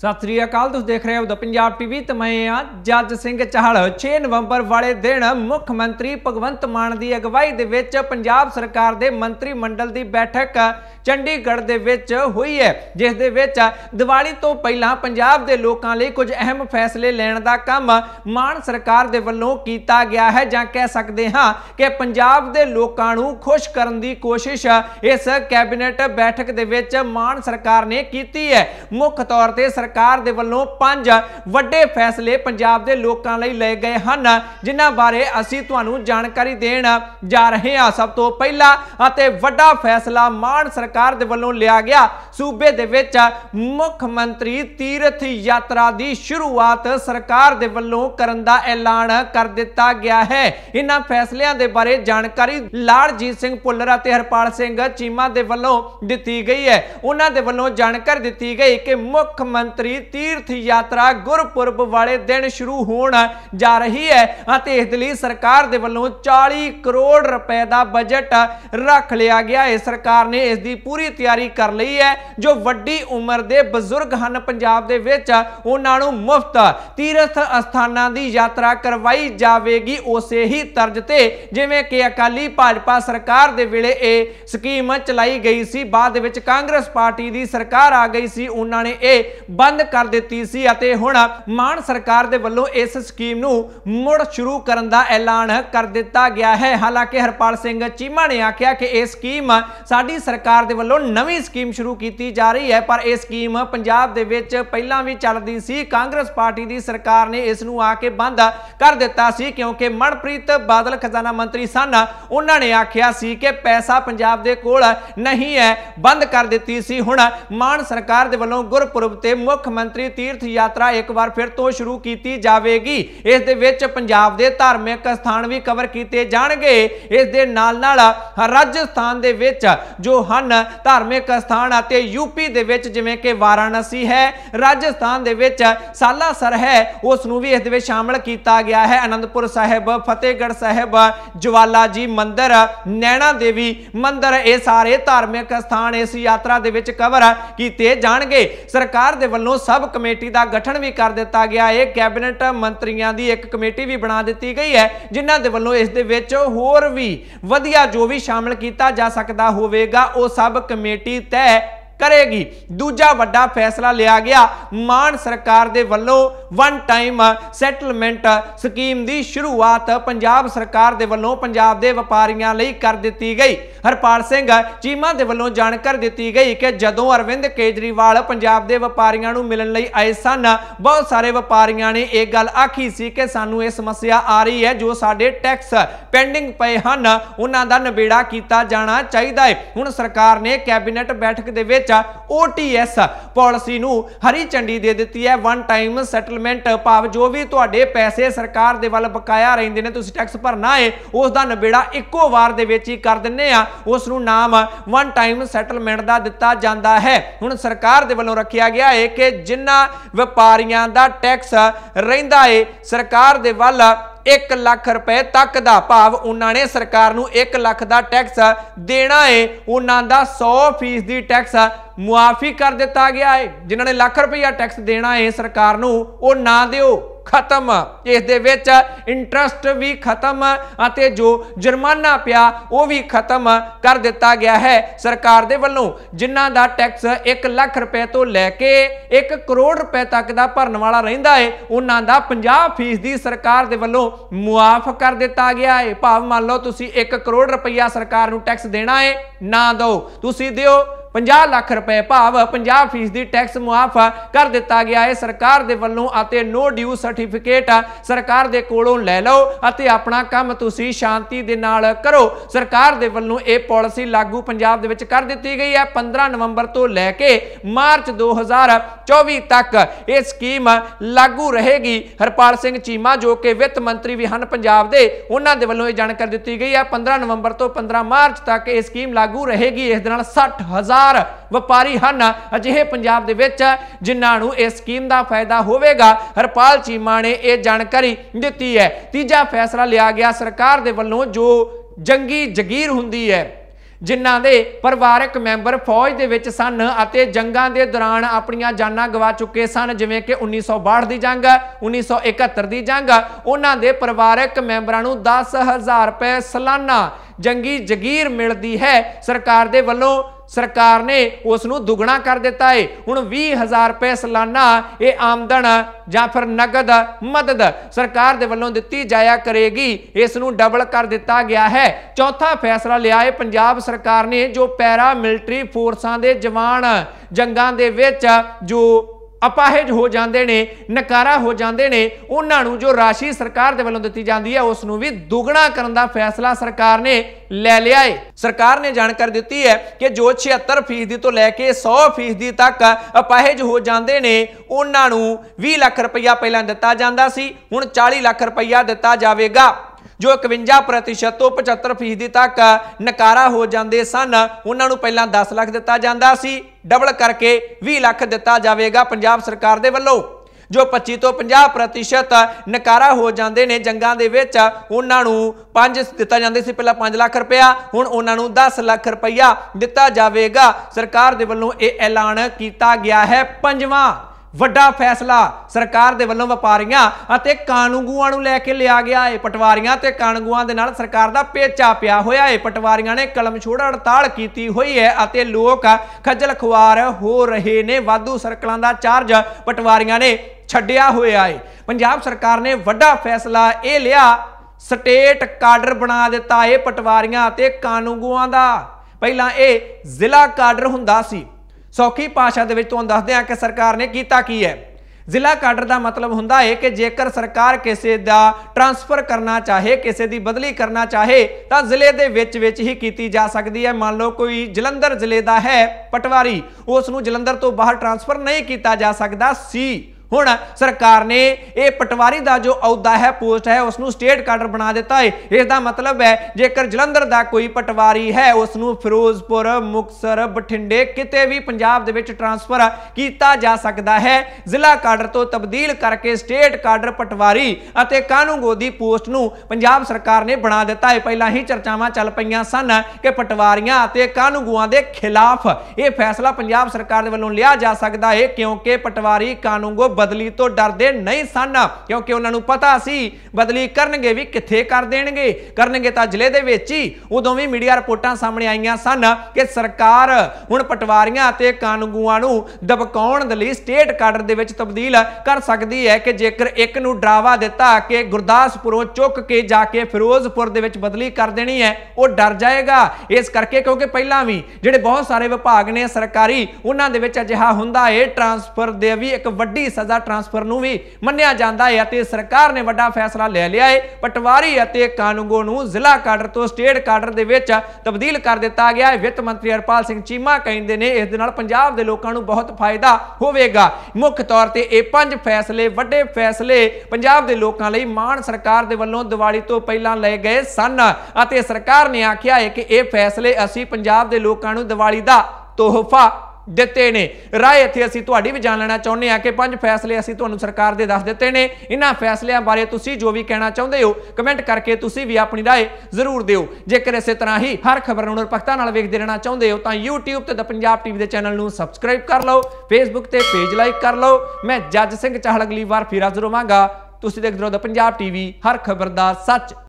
ਸਤਿ ਸ੍ਰੀ ਅਕਾਲ ਤੁਸੀਂ ਦੇਖ ਰਹੇ ਹੋ ਦ ਪੰਜਾਬ ਟੀਵੀ ਤੇ ਮੈਂ ਆ ਜੱਜ ਸਿੰਘ ਚਾਹਲ 6 ਨਵੰਬਰ ਵਾਲੇ ਦਿਨ ਮੁੱਖ ਮੰਤਰੀ ਭਗਵੰਤ ਮਾਨ ਦੀ ਅਗਵਾਈ ਦੇ ਵਿੱਚ ਪੰਜਾਬ ਸਰਕਾਰ ਦੇ ਮੰਤਰੀ ਮੰਡਲ ਦੀ ਬੈਠਕ ਚੰਡੀਗੜ੍ਹ ਦੇ ਵਿੱਚ ਹੋਈ ਹੈ ਜਿਸ ਦੇ ਵਿੱਚ ਦੀਵਾਲੀ ਤੋਂ ਪਹਿਲਾਂ ਪੰਜਾਬ ਦੇ ਲੋਕਾਂ ਲਈ ਕੁਝ ਅਹਿਮ ਫੈਸਲੇ ਲੈਣ ਦਾ ਕੰਮ ਮਾਨ ਸਰਕਾਰ ਦੇ ਵੱਲੋਂ ਕੀਤਾ ਗਿਆ ਹੈ ਜਾਂ ਕਹਿ ਸਕਦੇ ਹਾਂ ਕਿ ਪੰਜਾਬ ਦੇ ਲੋਕਾਂ ਨੂੰ ਖੁਸ਼ ਕਰਨ ਦੀ ਕੋਸ਼ਿਸ਼ ਇਸ ਕੈਬਨਿਟ ਬੈਠਕ ਦੇ ਵਿੱਚ ਮਾਨ ਸਰਕਾਰ ਨੇ ਕੀਤੀ ਹੈ ਮੁੱਖ ਤੌਰ ਤੇ ਸਰਕਾਰ ਦੇ ਵੱਲੋਂ ਪੰਜ ਵੱਡੇ ਫੈਸਲੇ ਪੰਜਾਬ ਦੇ ਲੋਕਾਂ ਲਈ ਲਏ ਗਏ ਹਨ ਜਿਨ੍ਹਾਂ ਬਾਰੇ ਅਸੀਂ ਤੁਹਾਨੂੰ ਜਾਣਕਾਰੀ ਦੇਣ ਜਾ ਰਹੇ ਹਾਂ ਸਭ ਤੋਂ ਪਹਿਲਾ ਅਤੇ ਵੱਡਾ ਫੈਸਲਾ ਮਾਨ ਸਰਕਾਰ ਦੇ ਵੱਲੋਂ ਲਿਆ ਗਿਆ ਸੂਬੇ ਦੇ ਵਿੱਚ ਮੁੱਖ ਮੰਤਰੀ ਤੀਰਥ ਯਾਤਰਾ ਦੀ ਸ਼ੁਰੂਆਤ ਸਰਕਾਰ ਦੇ ਵੱਲੋਂ ਕਰਨ ਦਾ ਐਲਾਨ ਕਰ ਦਿੱਤਾ ਗਿਆ ਹੈ ਇਹਨਾਂ ਫੈਸਲਿਆਂ ਦੇ ਬਾਰੇ ਜਾਣਕਾਰੀ ਲਾਲਜੀਤ ਸਿੰਘ ਪੁੱਲਰ ਅਤੇ ਹਰਪਾਲ ਸਿੰਘ ਚੀਮਾ ਦੇ ਵੱਲੋਂ ਦਿੱਤੀ ਗਈ ਹੈ ਉਹਨਾਂ ਦੇ ਵੱਲੋਂ ਜਾਣਕਾਰੀ ਦਿੱਤੀ ਗਈ ਕਿ ਮੁੱਖ ਮੰਤਰੀ ਸ਼ਿਵਰਾਤਰੀ ਤੀਰਥ ਯਾਤਰਾ ਗੁਰਪੁਰਬ ਵਾਲੇ ਦਿਨ ਸ਼ੁਰੂ ਹੋਣ ਜਾ ਰਹੀ ਹੈ ਅਤੇ ਇਸ ਲਈ ਸਰਕਾਰ ਦੇ ਵੱਲੋਂ 40 ਕਰੋੜ ਰੁਪਏ ਦਾ ਬਜਟ ਰੱਖ ਲਿਆ ਗਿਆ ਹੈ ਸਰਕਾਰ ਨੇ ਇਸ ਦੀ ਪੂਰੀ ਤਿਆਰੀ ਕਰ ਲਈ ਹੈ ਜੋ ਵੱਡੀ ਉਮਰ ਦੇ ਬਜ਼ੁਰਗ ਹਨ ਪੰਜਾਬ ਦੇ ਵਿੱਚ ਉਹਨਾਂ ਨੂੰ ਮੁਫਤ ਤੀਰਥ ਸਥਾਨਾਂ ਦੀ ਯਾਤਰਾ ਕਰਵਾਈ ਜਾਵੇਗੀ ਉਸੇ ਹੀ ਤਰਜ ਤੇ ਜਿਵੇਂ ਕਿ ਅਕਾਲੀ ਭਾਜਪਾ ਸਰਕਾਰ ਦੇ ਵੇਲੇ ਇਹ ਸਕੀਮ ਚਲਾਈ ਗਈ ਸੀ ਬਾਅਦ ਵਿੱਚ ਕਾਂਗਰਸ ਪਾਰਟੀ ਦੀ ਸਰਕਾਰ ਆ ਗਈ ਸੀ ਉਹਨਾਂ ਨੇ ਇਹ ਬੰਦ ਕਰ ਦਿੱਤੀ ਸੀ ਅਤੇ ਹੁਣ ਮਾਨ ਸਰਕਾਰ ਦੇ ਵੱਲੋਂ ਇਸ ਸਕੀਮ ਨੂੰ ਮੁੜ ਸ਼ੁਰੂ ਕਰਨ ਦਾ ਐਲਾਨ ਕਰ ਦਿੱਤਾ ਗਿਆ ਹੈ ਹਾਲਾਂਕਿ ਹਰਪਾਲ ਸਿੰਘ ਚੀਮਾ ਨੇ ਆਖਿਆ ਕਿ ਇਹ ਸਕੀਮ ਸਾਡੀ ਸਰਕਾਰ ਦੇ ਵੱਲੋਂ ਨਵੀਂ ਸਕੀਮ ਸ਼ੁਰੂ ਕੀਤੀ ਜਾ ਰਹੀ ਹੈ ਪਰ ਇਹ ਸਕੀਮ ਪੰਜਾਬ ਦੇ ਵਿੱਚ ਪਹਿਲਾਂ ਵੀ ਚੱਲਦੀ ਸੀ ਕਾਂਗਰਸ ਪਾਰਟੀ ਦੀ ਸਰਕਾਰ ਨੇ ਇਸ ਨੂੰ ਆ ਕੇ ਬੰਦ ਕਰ ਦਿੱਤਾ ਸੀ ਕਿਉਂਕਿ ਮਨਪ੍ਰੀਤ ਬਾਦਲ ਖਜ਼ਾਨਾ ਮੰਤਰੀ ਸਨ ਉਹਨਾਂ ਨੇ ਆਖਿਆ ਸੀ ਕਿ ਪੈਸਾ ਪੰਜਾਬ ਦੇ ਕੋਲ ਨਹੀਂ ਹੈ ਬੰਦ ਕਰ ਦਿੱਤੀ ਸੀ ਹੁਣ ਮਾਨ ਸਰਕਾਰ ਦੇ ਵੱਲੋਂ ਗੁਰਪੁਰਬ ਤੇ ਮੁੱਖ ਮੁੱਖ ਮੰਤਰੀ ਤੀਰਥ ਯਾਤਰਾ ਇੱਕ ਵਾਰ ਫਿਰ ਤੋਂ ਸ਼ੁਰੂ ਕੀਤੀ ਜਾਵੇਗੀ ਇਸ ਦੇ ਵਿੱਚ ਪੰਜਾਬ ਦੇ ਧਾਰਮਿਕ ਸਥਾਨ ਵੀ ਕਵਰ ਕੀਤੇ ਜਾਣਗੇ ਇਸ ਦੇ ਨਾਲ ਨਾਲ ਰਾਜਸਥਾਨ ਦੇ ਵਿੱਚ ਜੋ ਹਨ ਧਾਰਮਿਕ ਸਥਾਨ ਅਤੇ ਯੂਪੀ ਦੇ ਵਿੱਚ ਜਿਵੇਂ ਕਿ ਵਾਰਾਣਸੀ ਹੈ ਰਾਜਸਥਾਨ ਦੇ ਵਿੱਚ ਸਾਲਾਸਰ ਹੈ ਉਸ ਨੂੰ ਵੀ ਇਸ ਦੇ ਵਿੱਚ ਸ਼ਾਮਲ ਕੀਤਾ ਗਿਆ ਹੈ ਅਨੰਦਪੁਰ ਸਾਹਿਬ ਫਤਿਹਗੜ੍ਹ ਸਾਹਿਬ ਜਵਾਲਾ ਜੀ ਮੰਦਿਰ ਨੈਣਾ ਦੇਵੀ ਮੰਦਿਰ ਇਹ ਸਾਰੇ ਧਾਰਮਿਕ ਸਥਾਨ ਇਸ ਯਾਤਰਾ ਦੇ ਵਿੱਚ ਕਵਰ ਕੀਤੇ ਜਾਣਗੇ ਸਰਕਾਰ ਦੇ ਵੱਲੋਂ ਸਬ ਕਮੇਟੀ ਦਾ ਗਠਨ ਵੀ ਕਰ ਦਿੱਤਾ ਗਿਆ ਇਹ ਕੈਬਨਿਟ ਮੰਤਰੀਆਂ ਦੀ ਇੱਕ ਕਮੇਟੀ ਵੀ ਬਣਾ ਦਿੱਤੀ ਗਈ ਹੈ ਜਿਨ੍ਹਾਂ ਦੇ ਵੱਲੋਂ ਇਸ ਦੇ ਵਿੱਚ ਹੋਰ ਵੀ ਵਧੀਆ ਜੋ ਵੀ ਸ਼ਾਮਲ ਕੀਤਾ ਜਾ ਸਕਦਾ ਹੋਵੇਗਾ ਉਹ ਸਬ ਕਮੇਟੀ ਤੈਅ ਕਰੇਗੀ ਦੂਜਾ ਵੱਡਾ ਫੈਸਲਾ ਲਿਆ ਗਿਆ ਮਾਨ ਸਰਕਾਰ ਦੇ ਵੱਲੋਂ ਵਨ ਟਾਈਮ ਸੈਟਲਮੈਂਟ ਸਕੀਮ ਦੀ ਸ਼ੁਰੂਆਤ ਪੰਜਾਬ ਸਰਕਾਰ ਦੇ ਵੱਲੋਂ ਪੰਜਾਬ ਦੇ ਵਪਾਰੀਆਂ ਲਈ ਕਰ ਦਿੱਤੀ ਗਈ ਹਰਪਾਲ ਸਿੰਘ ਚੀਮਾ ਦੇ ਵੱਲੋਂ ਜਾਣਕਾਰੀ ਦਿੱਤੀ ਗਈ ਕਿ ਜਦੋਂ ਅਰਵਿੰਦ ਕੇਜਰੀਵਾਲ ਪੰਜਾਬ ਦੇ ਵਪਾਰੀਆਂ ਨੂੰ ਮਿਲਣ ਲਈ ਆਏ ਸਨ ਬਹੁਤ ਸਾਰੇ ਵਪਾਰੀਆਂ ਨੇ ਇਹ ਗੱਲ ਆਖੀ ਸੀ ਕਿ ਸਾਨੂੰ ਇਹ ਸਮੱਸਿਆ ਆ ਰਹੀ ਹੈ ਜੋ ਸਾਡੇ ਟੈਕਸ ਪੈਂਡਿੰਗ ਪਏ ਹਨ ਉਹਨਾਂ ਦਾ ਨਿਬੇੜਾ ਕੀਤਾ ਜਾਣਾ ਚਾਹੀਦਾ ਹੈ ਹੁਣ ਸਰਕਾਰ ਨੇ ਕੈਬਨਿਟ ਬੈਠਕ ਦੇ ਵਿੱਚ ਆ OTS ਪਾਲਿਸੀ ਨੂੰ ਹਰੀ ਚੰਡੀ ਦੇ ਦਿੱਤੀ ਹੈ ਵਨ ਟਾਈਮ ਸੈਟਲਮੈਂਟ ਭਾਵ ਜੋ ਵੀ ਤੁਹਾਡੇ ਪੈਸੇ ਸਰਕਾਰ ਦੇ ਵੱਲ ਬਕਾਇਆ ਰਹਿੰਦੇ ਨੇ ਤੁਸੀਂ ਟੈਕਸ ਭਰਨਾ ਹੈ ਉਸ ਦਾ ਨਿਬੇੜਾ ਇੱਕੋ ਵਾਰ ਦੇ ਵਿੱਚ ਹੀ ਕਰ ਦਿੰਨੇ ਆ ਉਸ ਨੂੰ ਨਾਮ ਵਨ ਟਾਈਮ ਸੈਟਲਮੈਂਟ ਦਾ ਦਿੱਤਾ ਜਾਂਦਾ ਹੈ ਹੁਣ ਸਰਕਾਰ ਦੇ ਵੱਲੋਂ ਰੱਖਿਆ ਗਿਆ ਹੈ ਕਿ ਜਿਨ੍ਹਾਂ ਵਪਾਰੀਆਂ ਦਾ ਟੈਕਸ ਰਹਿੰਦਾ ਹੈ ਸਰਕਾਰ ਦੇ ਵੱਲ 1 ਲੱਖ ਰੁਪਏ ਤੱਕ ਦਾ ਭਾਵ ਉਹਨਾਂ ਨੇ ਸਰਕਾਰ ਨੂੰ 1 ਲੱਖ ਦਾ ਟੈਕਸ ਦੇਣਾ ਹੈ ਉਹਨਾਂ ਦਾ 100% ਦੀ ਟੈਕਸ ਮੁਆਫੀ ਕਰ ਦਿੱਤਾ ਗਿਆ ਹੈ ਜਿਨ੍ਹਾਂ ਨੇ ਲੱਖ ਰੁਪਈਆ ਟੈਕਸ ਦੇਣਾ ਹੈ ਸਰਕਾਰ ਨੂੰ ਉਹ ਨਾ ਦਿਓ ਖਤਮ ਇਸ ਦੇ ਵਿੱਚ ਇੰਟਰਸਟ ਵੀ ਖਤਮ ਅਤੇ ਜੋ ਜੁਰਮਾਨਾ ਪਿਆ ਉਹ ਵੀ ਖਤਮ ਕਰ ਦਿੱਤਾ ਗਿਆ ਹੈ ਸਰਕਾਰ ਦੇ ਵੱਲੋਂ ਜਿਨ੍ਹਾਂ ਦਾ ਟੈਕਸ 1 ਲੱਖ ਰੁਪਏ ਤੋਂ ਲੈ ਕੇ 1 ਕਰੋੜ ਰੁਪਏ ਤੱਕ ਦਾ ਭਰਨ ਵਾਲਾ ਰਹਿੰਦਾ ਹੈ ਉਹਨਾਂ ਦਾ 50% ਦੀ ਸਰਕਾਰ ਦੇ ਵੱਲੋਂ ਮੁਆਫ ਕਰ ਦਿੱਤਾ ਗਿਆ ਹੈ ਭਾਵ ਮੰਨ ਲਓ ਤੁਸੀਂ 1 ਕਰੋੜ ਰੁਪਇਆ ਸਰਕਾਰ ਨੂੰ ਟੈਕਸ ਦੇਣਾ ਹੈ ਨਾ ਦਿਓ ਤੁਸੀਂ ਦਿਓ 50 ਲੱਖ ਰੁਪਏ ਭਾਵ 50% ਦੀ ਟੈਕਸ ਮੁਆਫ ਕਰ ਦਿੱਤਾ ਗਿਆ ਹੈ ਸਰਕਾਰ ਦੇ ਵੱਲੋਂ ਅਤੇ ਨੋ ਡਿਊ ਸਰਟੀਫਿਕੇਟ ਸਰਕਾਰ ਦੇ ਕੋਲੋਂ ਲੈ ਲਓ ਅਤੇ ਆਪਣਾ ਕੰਮ ਤੁਸੀਂ ਸ਼ਾਂਤੀ ਦੇ ਨਾਲ ਕਰੋ ਸਰਕਾਰ ਦੇ ਵੱਲੋਂ ਇਹ ਪਾਲਿਸੀ ਲਾਗੂ ਪੰਜਾਬ ਦੇ ਵਿੱਚ ਕਰ ਦਿੱਤੀ ਗਈ ਹੈ 15 ਨਵੰਬਰ ਤੋਂ ਲੈ ਕੇ ਮਾਰਚ 2024 ਤੱਕ ਇਹ ਸਕੀਮ ਲਾਗੂ ਰਹੇਗੀ ਹਰਪਾਲ ਸਿੰਘ ਚੀਮਾ ਜੋ ਕਿ ਵਿੱਤ ਮੰਤਰੀ ਵੀ ਹਨ ਪੰਜਾਬ ਦੇ ਉਹਨਾਂ ਦੇ ਵੱਲੋਂ ਇਹ ਜਾਣਕਾਰੀ ਦਿੱਤੀ ਗਈ ਹੈ 15 ਨਵੰਬਰ ਤੋਂ 15 ਮਾਰਚ ਤੱਕ ਇਹ ਸਕੀਮ ਲਾਗੂ ਰਹੇਗੀ ਇਸ ਦੇ ਨਾਲ 60000 ਹਜ਼ਾਰ ਵਪਾਰੀ ਹਨ ਅਜਿਹੇ ਪੰਜਾਬ ਦੇ ਵਿੱਚ ਜਿਨ੍ਹਾਂ ਨੂੰ ਇਸ ਸਕੀਮ ਦਾ ਫਾਇਦਾ ਹੋਵੇਗਾ ਹਰਪਾਲ ਚੀਮਾ ਨੇ ਇਹ ਜਾਣਕਾਰੀ ਦਿੱਤੀ ਹੈ ਤੀਜਾ ਫੈਸਲਾ ਲਿਆ ਗਿਆ ਸਰਕਾਰ ਦੇ ਵੱਲੋਂ ਜੋ ਜੰਗੀ ਜਗੀਰ ਹੁੰਦੀ ਹੈ ਜਿਨ੍ਹਾਂ ਦੇ ਪਰਿਵਾਰਕ ਮੈਂਬਰ ਫੌਜ ਦੇ ਵਿੱਚ ਸਨ ਅਤੇ ਜੰਗਾਂ ਦੇ ਦੌਰਾਨ ਆਪਣੀਆਂ ਜਾਨਾਂ ਗਵਾ ਚੁੱਕੇ ਸਨ ਜਿਵੇਂ ਕਿ 1962 ਦੀ ਜੰਗ 1971 ਦੀ ਜੰਗ ਉਹਨਾਂ ਦੇ ਪਰਿਵਾਰਕ ਮੈਂਬਰਾਂ ਨੂੰ 10000 ਰੁਪਏ ਸਾਲਾਨਾ ਜੰਗੀ ਜਗੀਰ ਮਿਲਦੀ ਹੈ ਸਰਕਾਰ ਦੇ ਵੱਲੋਂ ਸਰਕਾਰ ਨੇ ਉਸ ਨੂੰ ਦੁੱਗਣਾ ਕਰ ਦਿੱਤਾ ਏ ਹੁਣ 20000 ਰੁਪਏ ਸਾਲਾਨਾ ਇਹ ਆਮਦਨ ਜਾਂ ਫਿਰ ਨਗਦ ਮਦਦ ਸਰਕਾਰ ਦੇ ਵੱਲੋਂ ਦਿੱਤੀ ਜਾਇਆ ਕਰੇਗੀ ਇਸ ਨੂੰ ਡਬਲ ਕਰ ਦਿੱਤਾ ਗਿਆ ਹੈ ਚੌਥਾ ਫੈਸਲਾ ਲਿਆ ਏ ਪੰਜਾਬ ਸਰਕਾਰ ਨੇ ਜੋ ਪੈਰਾ ਮਿਲਟਰੀ ਫੋਰਸਾਂ ਦੇ ਜਵਾਨ ਜੰਗਾਂ ਦੇ ਵਿੱਚ ਜੋ ਅਪਾਹਜ ਹੋ ਜਾਂਦੇ ਨੇ ਨਕਾਰਾ ਹੋ ਜਾਂਦੇ ਨੇ ਉਹਨਾਂ ਨੂੰ ਜੋ ਰਾਸ਼ੀ ਸਰਕਾਰ ਦੇ ਵੱਲੋਂ ਦਿੱਤੀ ਜਾਂਦੀ ਹੈ ਉਸ ਨੂੰ ਵੀ ਦੁੱਗਣਾ ਕਰਨ ਦਾ ਫੈਸਲਾ ਸਰਕਾਰ ਨੇ ਲੈ ਲਿਆ ਹੈ ਸਰਕਾਰ ਨੇ ਜਾਣਕਾਰੀ ਦਿੱਤੀ ਹੈ ਕਿ ਜੋ 76% ਤੋਂ ਲੈ ਕੇ 100% ਤੱਕ ਅਪਾਹਜ ਹੋ ਜਾਂਦੇ ਨੇ ਉਹਨਾਂ ਨੂੰ 20 ਲੱਖ ਰੁਪਇਆ ਪਹਿਲਾਂ ਦਿੱਤਾ ਜਾਂਦਾ ਸੀ ਹੁਣ 40 ਲੱਖ ਰੁਪਇਆ ਦਿੱਤਾ ਜਾਵੇਗਾ ਜੋ 51% ਤੋਂ 75% ਤੱਕ ਨਕਾਰਾ ਹੋ ਜਾਂਦੇ ਸਨ ਉਹਨਾਂ ਨੂੰ ਪਹਿਲਾਂ 10 ਲੱਖ ਦਿੱਤਾ ਜਾਂਦਾ ਸੀ ਡਬਲ ਕਰਕੇ 20 ਲੱਖ ਦਿੱਤਾ ਜਾਵੇਗਾ ਪੰਜਾਬ ਸਰਕਾਰ ਦੇ ਵੱਲੋਂ ਜੋ 25 ਤੋਂ 50% ਨਕਾਰਾ ਹੋ ਜਾਂਦੇ ਨੇ ਜੰਗਾਂ ਦੇ ਵਿੱਚ ਉਹਨਾਂ ਨੂੰ 5 ਦਿੱਤਾ ਜਾਂਦੇ ਸੀ ਪਹਿਲਾਂ 5 ਲੱਖ ਰੁਪਇਆ ਹੁਣ ਉਹਨਾਂ ਨੂੰ 10 ਲੱਖ ਰੁਪਇਆ ਦਿੱਤਾ ਜਾਵੇਗਾ ਸਰਕਾਰ ਦੇ ਵੱਲੋਂ ਇਹ ਐਲਾਨ ਕੀਤਾ ਗਿਆ ਹੈ ਪੰਜਵਾਂ ਵੱਡਾ ਫੈਸਲਾ ਸਰਕਾਰ ਦੇ ਵੱਲੋਂ ਵਪਾਰੀਆਂ ਅਤੇ ਕਾਨੂੰਗੂਆਂ ਨੂੰ ਲੈ ਕੇ ਲਿਆ ਗਿਆ ਹੈ ਪਟਵਾਰੀਆਂ ਤੇ ਕਾਨੂੰਗੂਆਂ ਦੇ ਨਾਲ ਸਰਕਾਰ ਦਾ ਪੇਚਾ ਪਿਆ ਹੋਇਆ ਹੈ ਪਟਵਾਰੀਆਂ ਨੇ ਕਲਮ ਛੋੜ ਹੜਤਾਲ ਕੀਤੀ ਹੋਈ ਹੈ ਅਤੇ ਲੋਕ ਖੱਜਲ ਖੁਆਰ ਹੋ ਰਹੇ ਨੇ ਵਾਧੂ ਸਰਕਲਾਂ ਦਾ ਚਾਰਜ ਪਟਵਾਰੀਆਂ ਨੇ ਛੱਡਿਆ ਹੋਇਆ ਹੈ ਪੰਜਾਬ ਸਰਕਾਰ ਨੇ ਵੱਡਾ ਫੈਸਲਾ ਇਹ ਲਿਆ ਸਟੇਟ ਕਾਡਰ ਬਣਾ ਦਿੱਤਾ ਹੈ ਪਟਵਾਰੀਆਂ ਅਤੇ ਕਾਨੂੰਗੂਆਂ ਦਾ ਪਹਿਲਾਂ ਇਹ ਜ਼ਿਲ੍ਹਾ ਕਾਡਰ ਹੁੰਦਾ ਸੀ ਸੌਖੀ ਭਾਸ਼ਾ ਦੇ ਵਿੱਚ ਤੁਹਾਨੂੰ ਦੱਸਦੇ ਹਾਂ ਕਿ ਸਰਕਾਰ ਨੇ ਕੀਤਾ ਕੀ ਹੈ ਜ਼ਿਲ੍ਹਾ ਕਾਡਰ ਦਾ ਮਤਲਬ ਹੁੰਦਾ ਹੈ ਕਿ ਜੇਕਰ ਸਰਕਾਰ ਕਿਸੇ ਦਾ ਟਰਾਂਸਫਰ ਕਰਨਾ ਚਾਹੇ ਕਿਸੇ ਦੀ ਬਦਲੀ ਕਰਨਾ ਚਾਹੇ ਤਾਂ ਜ਼ਿਲ੍ਹੇ ਦੇ ਵਿੱਚ ਵਿੱਚ ਹੀ ਕੀਤੀ ਜਾ ਸਕਦੀ ਹੈ ਮੰਨ ਲਓ ਕੋਈ ਜਲੰਧਰ ਜ਼ਿਲ੍ਹੇ ਦਾ ਹੈ ਪਟਵਾਰੀ ਉਸ ਨੂੰ ਜਲੰਧਰ ਤੋਂ ਬਾਹਰ ਟਰਾਂਸਫਰ ਨਹੀਂ ਕੀਤਾ ਜਾ ਸਕਦਾ ਸੀ ਹੁਣ ਸਰਕਾਰ ਨੇ ਇਹ ਪਟਵਾਰੀ ਦਾ ਜੋ ਅਹੁਦਾ ਹੈ ਪੋਸਟ ਹੈ ਉਸ ਨੂੰ ਸਟੇਟ ਕਾਡਰ ਬਣਾ ਦਿੱਤਾ ਹੈ ਇਸ ਦਾ ਮਤਲਬ ਹੈ ਜੇਕਰ ਜਲੰਧਰ ਦਾ ਕੋਈ ਪਟਵਾਰੀ ਹੈ ਉਸ ਨੂੰ ਫਿਰੋਜ਼ਪੁਰ ਮੁਕਸਰ ਬਠਿੰਡੇ ਕਿਤੇ ਵੀ ਪੰਜਾਬ ਦੇ ਵਿੱਚ ਟ੍ਰਾਂਸਫਰ ਕੀਤਾ ਜਾ ਸਕਦਾ ਹੈ ਜ਼ਿਲ੍ਹਾ ਕਾਡਰ ਤੋਂ ਤਬਦੀਲ ਕਰਕੇ ਸਟੇਟ ਕਾਡਰ ਪਟਵਾਰੀ ਅਤੇ ਕਾਨੂੰਗੋਦੀ ਪੋਸਟ ਨੂੰ ਪੰਜਾਬ ਸਰਕਾਰ ਨੇ ਬਣਾ ਦਿੱਤਾ ਹੈ ਪਹਿਲਾਂ ਹੀ ਚਰਚਾਵਾਂ ਚੱਲ ਪਈਆਂ ਸਨ ਕਿ ਪਟਵਾਰੀਆਂ ਅਤੇ ਕਾਨੂੰਗੋਆਂ ਦੇ ਖਿਲਾਫ ਇਹ ਫੈਸਲਾ ਪੰਜਾਬ ਸਰਕਾਰ ਦੇ ਵੱਲੋਂ ਲਿਆ ਜਾ ਸਕਦਾ ਹੈ ਕਿਉਂਕਿ ਪਟਵਾਰੀ ਕਾਨੂੰਗੋ ਬਦਲੀ ਤੋਂ ਡਰਦੇ ਨਹੀਂ ਸਨ ਕਿਉਂਕਿ ਉਹਨਾਂ ਨੂੰ ਪਤਾ ਸੀ ਬਦਲੀ ਕਰਨਗੇ ਵੀ ਕਿੱਥੇ ਕਰ ਦੇਣਗੇ ਕਰਨਗੇ ਤਾਂ ਜ਼ਿਲ੍ਹੇ ਦੇ ਵਿੱਚ ਹੀ ਉਦੋਂ ਵੀ ਮੀਡੀਆ ਰਿਪੋਰਟਾਂ ਸਾਹਮਣੇ ਆਈਆਂ ਸਨ ਕਿ ਸਰਕਾਰ ਹੁਣ ਪਟਵਾਰੀਆਂ ਅਤੇ ਕਾਨੂੰਗੂਆਂ ਨੂੰ ਦਬਕਾਉਣ ਦੇ ਲਈ ਸਟੇਟ ਕਾਡਰ ਦੇ ਵਿੱਚ ਤਬਦੀਲ ਕਰ ਸਕਦੀ ਹੈ ਕਿ ਜੇਕਰ ਇੱਕ ਨੂੰ ਡਰਾਵਾ ਦਿੱਤਾ ਕਿ ਗੁਰਦਾਸਪੁਰੋਂ ਚੁੱਕ ਕੇ ਜਾ ਕੇ ਫਿਰੋਜ਼ਪੁਰ ਦੇ ਵਿੱਚ ਬਦਲੀ ਕਰ ਦੇਣੀ ਹੈ ਉਹ ਡਰ ਜਾਏਗਾ ਇਸ ਕਰਕੇ ਕਿਉਂਕਿ ਪਹਿਲਾਂ ਵੀ ਜਿਹੜੇ ਬਹੁਤ ਸਾਰੇ ਵਿਭਾਗ ਨੇ ਸਰਕਾਰੀ ਉਹਨਾਂ ਦੇ ਵਿੱਚ ਅਜਿਹਾ ਹੁੰਦਾ ਹੈ ਟ੍ਰਾਂਸਫਰ ਦੇ ਵੀ ਇੱਕ ਵੱਡੀ ਸਜ਼ਾ ਦਾ ਟ੍ਰਾਂਸਫਰ ਨੂੰ ਵੀ ਮੰਨਿਆ ਜਾਂਦਾ ਹੈ ਅਤੇ ਸਰਕਾਰ ਨੇ ਵੱਡਾ ਫੈਸਲਾ ਲੈ ਲਿਆ ਹੈ ਪਟਵਾਰੀ ਅਤੇ ਕਾਨੂੰਗੋ ਨੂੰ ਜ਼ਿਲ੍ਹਾ ਕਾਡਰ ਤੋਂ ਸਟੇਟ ਕਾਡਰ ਦੇ ਵਿੱਚ ਤਬਦੀਲ ਕਰ ਦਿੱਤਾ ਗਿਆ ਹੈ ਵਿੱਤ ਮੰਤਰੀ ਹਰਪਾਲ ਸਿੰਘ ਚੀਮਾ ਕਹਿੰਦੇ ਨੇ ਇਸ ਦੇ ਨਾਲ ਪੰਜਾਬ ਦੇ ਲੋਕਾਂ ਨੂੰ ਬਹੁਤ ਫਾਇਦਾ ਹੋਵੇਗਾ ਮੁੱਖ ਤੌਰ ਤੇ ਇਹ ਪੰਜ ਫੈਸਲੇ ਵੱਡੇ ਫੈਸਲੇ ਪੰਜਾਬ ਦੇ ਲੋਕਾਂ ਲਈ ਮਾਨ ਸਰਕਾਰ ਦੇ ਵੱਲੋਂ ਦੀਵਾਲੀ ਤੋਂ ਪਹਿਲਾਂ ਲਏ ਗਏ ਸਨ ਅਤੇ ਸਰਕਾਰ ਨੇ ਆਖਿਆ ਹੈ ਕਿ ਇਹ ਫੈਸਲੇ ਅਸੀਂ ਪੰਜਾਬ ਦੇ ਲੋਕਾਂ ਨੂੰ ਦੀਵਾਲੀ ਦਾ ਤੋਹਫਾ ਦਿੱਤੇ ਨੇ ਰਾਏ ਇੱਥੇ ਅਸੀਂ ਤੁਹਾਡੀ ਵੀ ਜਾਣ ਲੈਣਾ ਚਾਹੁੰਦੇ ਆ ਕਿ ਪੰਜ ਫੈਸਲੇ ਅਸੀਂ ਤੁਹਾਨੂੰ ਸਰਕਾਰ ਦੇ ਦੱਸ ਦਿੱਤੇ ਨੇ ਇਹਨਾਂ ਫੈਸਲਿਆਂ ਬਾਰੇ ਤੁਸੀਂ ਜੋ ਵੀ ਕਹਿਣਾ ਚਾਹੁੰਦੇ ਹੋ ਕਮੈਂਟ ਕਰਕੇ ਤੁਸੀਂ ਵੀ ਆਪਣੀ ਰਾਏ ਜ਼ਰੂਰ ਦਿਓ ਜੇਕਰ ਇਸੇ ਤਰ੍ਹਾਂ ਹੀ ਹਰ ਖਬਰ ਨੂੰ ਨਿਰਪੱਖਤਾ ਨਾਲ ਵੇਖਦੇ ਰਹਿਣਾ ਚਾਹੁੰਦੇ ਹੋ ਤਾਂ YouTube ਤੇ ਦ ਪੰਜਾਬ ਟੀਵੀ ਦੇ ਚੈਨਲ ਨੂੰ ਸਬਸਕ੍ਰਾਈਬ ਕਰ ਲਓ Facebook ਤੇ ਪੇਜ ਲਾਈਕ ਕਰ ਲਓ ਮੈਂ ਜੱਜ ਸਿੰਘ ਚਾਹਲ ਅਗਲੀ ਵਾਰ ਫਿਰ ਹਾਜ਼ਰ ਹੋਵਾਂਗਾ ਤੁਸੀਂ ਦੇਖਦੇ ਰਹੋ ਦ ਪੰਜਾਬ ਟੀਵੀ ਹਰ ਖਬਰ ਦਾ ਸੱਚ